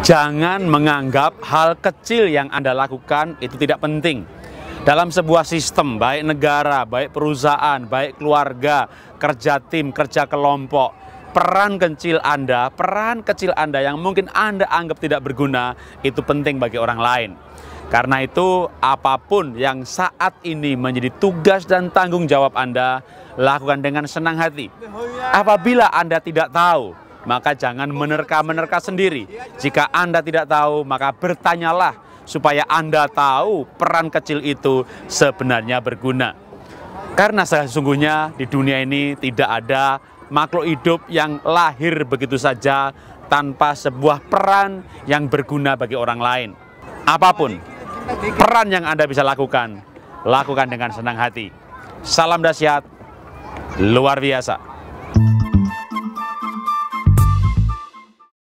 Jangan menganggap hal kecil yang Anda lakukan itu tidak penting. Dalam sebuah sistem, baik negara, baik perusahaan, baik keluarga, kerja tim, kerja kelompok, peran kecil Anda, peran kecil Anda yang mungkin Anda anggap tidak berguna, itu penting bagi orang lain. Karena itu, apapun yang saat ini menjadi tugas dan tanggung jawab Anda, lakukan dengan senang hati. Apabila Anda tidak tahu, maka jangan menerka-menerka sendiri. Jika Anda tidak tahu, maka bertanyalah supaya Anda tahu peran kecil itu sebenarnya berguna. Karena sesungguhnya di dunia ini tidak ada makhluk hidup yang lahir begitu saja tanpa sebuah peran yang berguna bagi orang lain. Apapun peran yang Anda bisa lakukan, lakukan dengan senang hati. Salam dahsyat, luar biasa.